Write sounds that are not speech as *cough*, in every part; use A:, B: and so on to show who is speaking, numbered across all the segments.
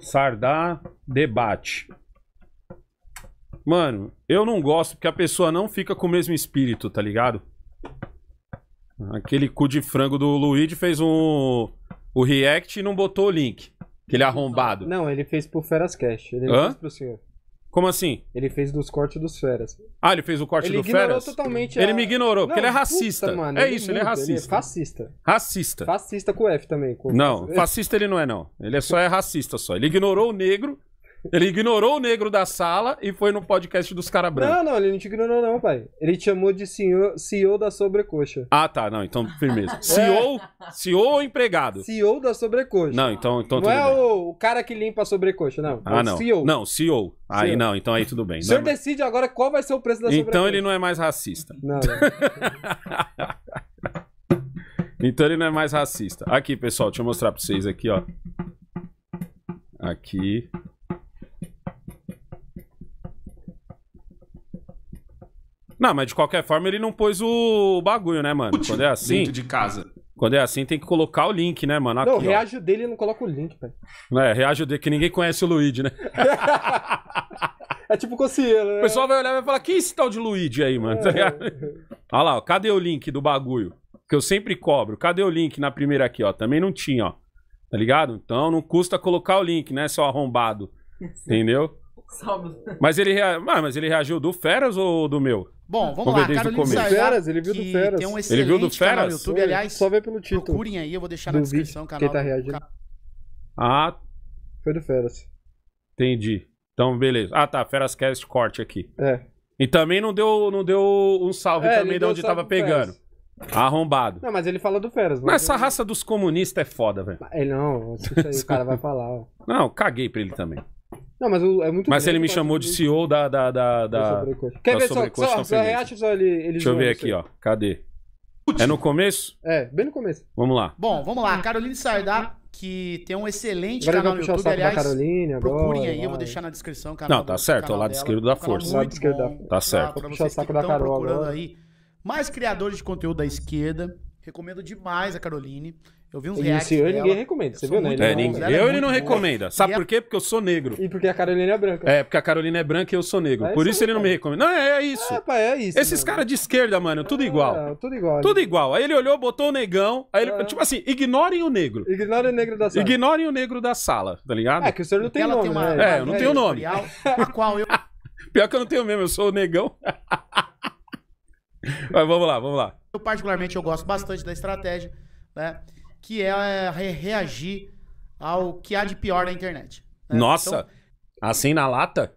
A: Sardar debate. Mano, eu não gosto porque a pessoa não fica com o mesmo espírito, tá ligado? Aquele cu de frango do Luigi fez um o react e não botou o link. Aquele arrombado. Não, ele fez pro Ferascast. Ele Hã? fez pro senhor. Como assim? Ele fez dos cortes dos feras. Ah, ele fez o corte ele do Feras? Ele ignorou totalmente. A... Ele me ignorou, não, porque ele é racista. Puta, mano, é ele isso, é muito, ele é racista. Ele é fascista. Racista. Fascista com F também. Com não, fascista ele não é, não. Ele é só é racista só. Ele ignorou o negro ele ignorou o negro da sala e foi no podcast dos caras brancos. Não, não, ele não te ignorou, não, pai. Ele te chamou de senhor, CEO da sobrecoxa. Ah, tá. Não, então, firmeza. *laughs* É. CEO, CEO ou empregado? CEO da sobrecoxa. Não, então. então não é tudo é bem. O, o cara que limpa a sobrecoxa, não. É ah, é não. CEO. Não, CEO. Aí CEO. não, então aí tudo bem. O senhor não, decide agora qual vai ser o preço da então sobrecoxa. Então ele não é mais racista. não. *laughs* então ele não é mais racista. Aqui, pessoal, deixa eu mostrar pra vocês aqui, ó. Aqui. Não, mas de qualquer forma ele não pôs o bagulho, né, mano? Quando é assim. Dentro de casa. Quando é assim, tem que colocar o link, né, mano? Aqui, não, reage dele não coloca o link, velho. É, reage dele, que ninguém conhece o Luigi, né? *laughs* é tipo coceiro, né? O pessoal vai olhar e vai falar: que é esse tal de Luigi aí, mano? É. *laughs* Olha lá, ó, cadê o link do bagulho? Que eu sempre cobro. Cadê o link na primeira aqui, ó? Também não tinha, ó. Tá ligado? Então não custa colocar o link, né, seu arrombado. *laughs* Entendeu? Salve. Mas ele, rea... Ah, mas ele reagiu do Feras ou do meu? Bom, vamos lá, Carolina Feras, ele viu do
B: Feras. Tem um Ele viu do Feras? YouTube, aliás, só vê pelo título. procurem aí, eu vou deixar na vídeo, descrição o canal. quem tá
A: reagindo. Ah, Foi do Feras. entendi. Então, beleza. Ah, tá. Feras esse corte aqui. É. E também não deu, não deu um salve É, também de onde tava pegando. Arrombado. Não, mas ele fala do Feras. Mas essa raça dos comunistas é foda, velho. Ele não, escuta aí, o cara vai falar, ó. Não, caguei pra ele também. Não, mas é muito Mas ele me chamou de CEO da. da, da, da, da Quer ver só? Só, só reacha só ele, ele Deixa eu ver aqui, ó. Cadê? É no começo? É, bem no começo. Vamos lá.
B: Bom, vamos lá. Caroline Sardá, que tem um excelente agora canal no YouTube, aliás. Caroline, agora, procurem aí, vai. eu vou deixar na descrição canal. Não, tá certo, o lado dela, esquerdo da força. O lado esquerdo da
A: força. Tá certo. Vou pra o saco da procurando agora.
B: aí mais criadores de conteúdo da esquerda. Recomendo demais a Caroline. Eu vi uns reacts Senhor, ninguém recomenda, você viu, né? Ele É, ninguém- ela é eu ele não boa. recomenda.
A: Sabe E por quê? Porque eu sou negro. E porque a Carolina é branca. É, porque a Carolina é branca e eu sou negro. É Por isso isso ele não me recomenda. Não, é, é isso. É, pá, é isso. Esses caras de esquerda, mano, tudo igual. É, tudo igual. Tudo igual. Aí ele olhou, botou o negão. Aí ele, É. tipo assim, ignorem o negro. Ignorem o negro da sala. Ignorem o negro da sala, tá ligado? É que o senhor não tem nome, tem uma- né? É, eu não tenho nome.
B: *laughs* A qual eu *laughs*
A: Pior que eu não tenho mesmo, eu sou o negão. *laughs* Mas vamos lá, vamos lá
B: particularmente eu gosto bastante da estratégia, né? Que é re é reagir ao que há de pior na internet.
A: Né? Nossa! Então... assim na lata?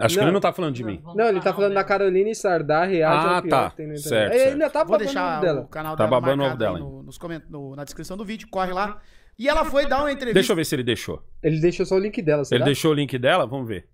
A: Acho não, que ele não tá falando de não, mim. Não, ele tá falando da Carolina Sardar, reage é ah, ao pior tá, que tem na internet. Certo, ele certo. ainda tá Vou deixar dela. o canal tá dela tá babando marcado dela, no,
B: nos coment... No, na descrição do vídeo, corre lá. E ela foi dar uma entrevista. Deixa
A: eu ver se ele deixou. Ele deixou só o link dela, será? Ele deixou o link dela? Vamos ver.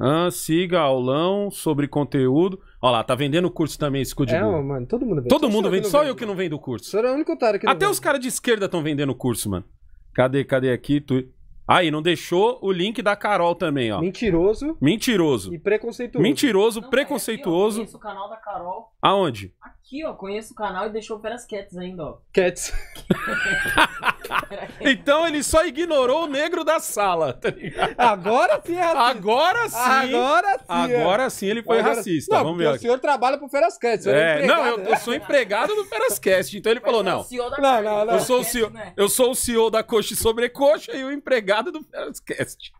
A: Ah, siga aulão sobre conteúdo. Olha lá, tá vendendo o curso também, esse É, mano, todo mundo vende. Todo mundo vende, só eu que não vendo o curso. Sou o único otário que não Até vende. os caras de esquerda estão vendendo o curso, mano. Cadê, cadê aqui? Tu... Aí, não deixou o link da Carol também, ó. Mentiroso. Mentiroso. E preconceituoso. Mentiroso, não, é preconceituoso. Aqui, ó, conheço o canal da Carol. Aonde? Aqui, ó. Conheço o canal e deixou o Cats ainda, ó. Cats. *laughs* então ele só ignorou o negro da sala, tá ligado? Agora sim é racista. Agora sim. Agora sim. É. Agora sim ele foi Agora... racista. Não, Vamos ver. O senhor trabalha pro Ferascast. É, é não, eu, eu, né? sou empregado do Ferascast. Então ele Mas falou: é não. não, não, não. Né? Eu, sou o CEO, né? eu sou o CEO da coxa e sobrecoxa e o empregado nada do Ferascast.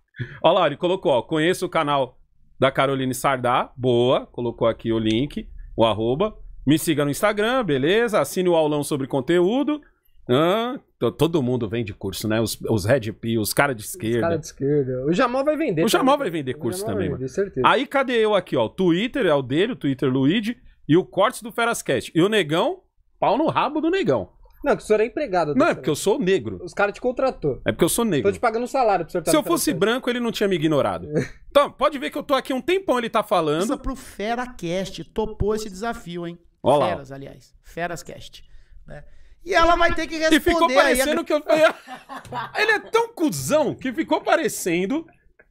A: Olha lá, ele colocou, ó, conheço o canal da Caroline Sardá, boa, colocou aqui o link, o arroba. Me siga no Instagram, beleza? Assine o aulão sobre conteúdo. Ah, todo mundo vende curso, né? Os, os Red P, os caras de esquerda. Os caras de esquerda. O Jamal vai vender. O né? Jamal também. vai vender curso também, vender, mano. Certeza. Aí cadê eu aqui, ó? O Twitter é o dele, o Twitter Luigi. E o corte do Ferascast. E o Negão, pau no rabo do Negão. Não, que o senhor é empregado. Não, é porque eu sou negro. Os caras te contratou. É porque eu sou negro. Tô te pagando um salário pro senhor tá Se eu fosse branco, ele não tinha me ignorado. *laughs* então, pode ver que eu tô aqui um tempão, ele tá falando. Pisa é
B: pro FeraCast, topou esse desafio, hein? Olá. Feras, aliás. FerasCast. Né? E ela vai ter que responder. E ficou parecendo que eu... *laughs* ele
A: é tão cuzão que ficou parecendo...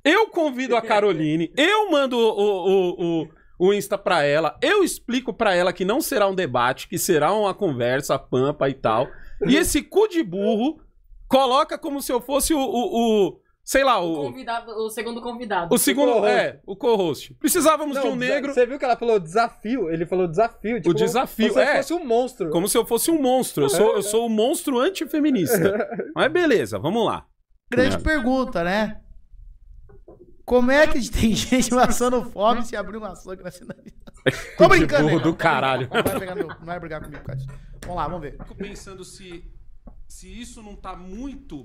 A: Eu convido a Caroline, eu mando o, o, o o Insta para ela. Eu explico para ela que não será um debate, que será uma conversa, pampa e tal. E esse cu de burro coloca como se eu fosse o, o, o sei lá, o...
B: o. o segundo convidado. O segundo, o é,
A: o co-host. Precisávamos não, de um negro. Você viu que ela falou desafio? Ele falou desafio. Tipo, o desafio, como é. Como se eu é. fosse um monstro. Como se eu fosse um monstro. Eu sou, eu sou um monstro antifeminista. *laughs* Mas beleza, vamos lá.
B: Grande é. pergunta, né? Como é que tem gente passando fome se abrir um açougue na cidade?
A: *laughs* Tô brincando, burro do caralho. Não vai,
B: meu, não vai brigar comigo, cara.
A: Vamos lá, vamos ver. Fico pensando se, se isso não tá muito...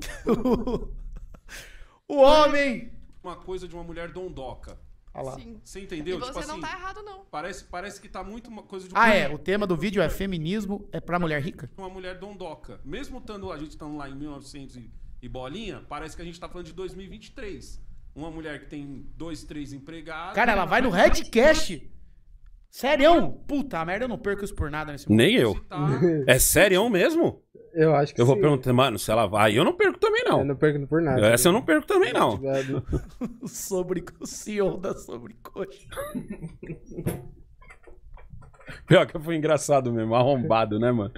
A: *laughs* o homem... Uma coisa de uma mulher dondoca. Ah você entendeu? E tipo você tipo não assim, tá errado, não. Parece, parece que tá muito uma coisa de. Ah, é. mulher. é. O tema do vídeo é
B: feminismo é pra mulher rica?
A: Uma mulher dondoca. Mesmo tando, a gente estando lá em 1900 e, e bolinha, parece que a gente tá falando de 2023. Uma mulher que tem dois, três empregados. Cara, ela vai no
B: redcast Sério? Puta merda, eu não perco isso por nada nesse momento. Nem eu. Tá.
A: é sério mesmo? Eu acho que Eu vou sim. perguntar, mano, se ela vai. Eu não perco também, não. Eu não perco por nada. Essa eu não né? perco também, não.
B: *laughs* Sobre o CEO da sobrecoxa.
A: Pior que foi engraçado mesmo, arrombado, né, mano?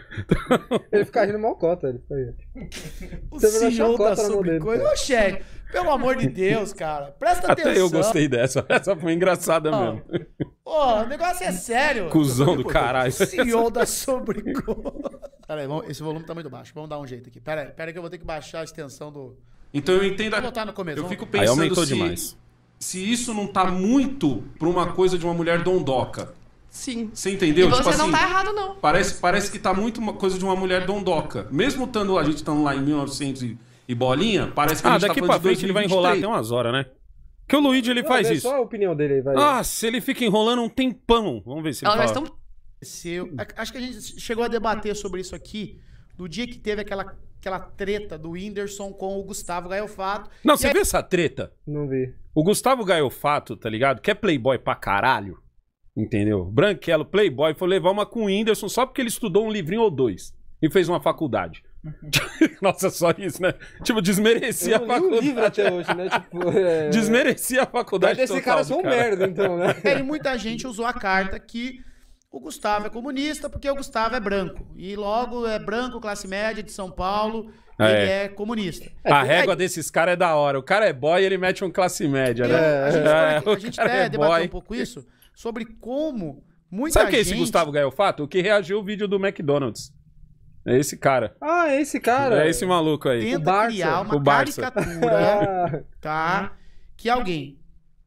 A: Ele fica rindo mocota, ele foi. O Você CEO da sobrecoxa. Ô,
B: chefe. Pelo amor de Deus, cara. Presta Até atenção. Até eu gostei
A: dessa. Essa foi engraçada ah. mesmo.
B: Pô, o negócio é sério. Cusão do tipo, caralho. CEO da Sobreco. Pera aí, esse volume tá muito baixo. Vamos dar um jeito aqui. Pera aí, pera aí que eu vou ter que baixar a extensão do...
A: Então eu entendo... Vou botar no começo. Eu fico pensando aí aumentou se, demais. se isso não tá muito pra uma coisa de uma mulher dondoca. Sim. Você entendeu? E você tipo não assim, tá errado, não. Parece, parece que tá muito uma coisa de uma mulher dondoca. Mesmo tando, a gente estando tá lá em 1900 e bolinha, parece que ah, a gente tá daqui tá pra frente ele vai enrolar até umas horas, né? Que o Luigi ele não, faz isso. Só a opinião dele aí, vai. Ah, se ele fica enrolando um tempão. Vamos ver se ele ah, fala. Tão...
B: Acho que a gente chegou a debater sobre isso aqui no dia que teve aquela, aquela treta do Whindersson com o Gustavo
A: Gaiofato. Não, você aí... viu essa treta? Não vi. O Gustavo Gaiofato, tá ligado? Que é playboy pra caralho. Entendeu? Branquelo, playboy, foi levar uma com o Whindersson só porque ele estudou um livrinho ou dois e fez uma faculdade. *laughs* Nossa, é só isso, né? Tipo, desmerecia a faculdade. livro até hoje, né? *laughs* Tipo, é, é... Desmerecia a faculdade Mas esse cara é um merda, então, né? *laughs* E
B: muita gente usou a carta que o Gustavo é comunista porque o Gustavo é branco. E logo é branco, classe média de São Paulo, é. ele é comunista. É, a régua
A: desses caras é da hora. O cara é boy e ele mete um classe média, né? É, a gente, é, a gente até é debateu um pouco
B: isso sobre como muita Sabe gente... Sabe o que é esse Gustavo
A: Gaiofato? O que reagiu o vídeo do McDonald's. É esse cara.
B: Ah, é esse cara. É esse
A: maluco aí. Tenta o Barça. criar uma o
B: caricatura, *laughs* tá? Que alguém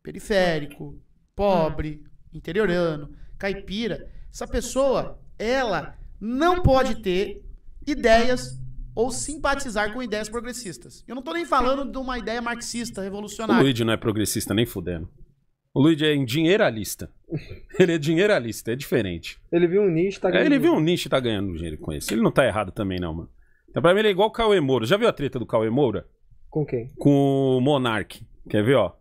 B: periférico, pobre, interiorano, caipira, essa pessoa, ela não pode ter ideias ou simpatizar com ideias progressistas. Eu não tô nem falando de uma ideia marxista, revolucionária. O Luigi
A: não é progressista nem fudendo. O Luigi é dinheiralista. Ele é dinheiralista, é diferente. Ele viu um nicho e tá ganhando. É, ele viu um nicho e tá ganhando dinheiro com isso. Ele não tá errado também, não, mano. Então, pra mim, ele é igual o Cauê Moura. Já viu a treta do Cauê Moura? Com quem? Com o Monark. Quer ver, ó?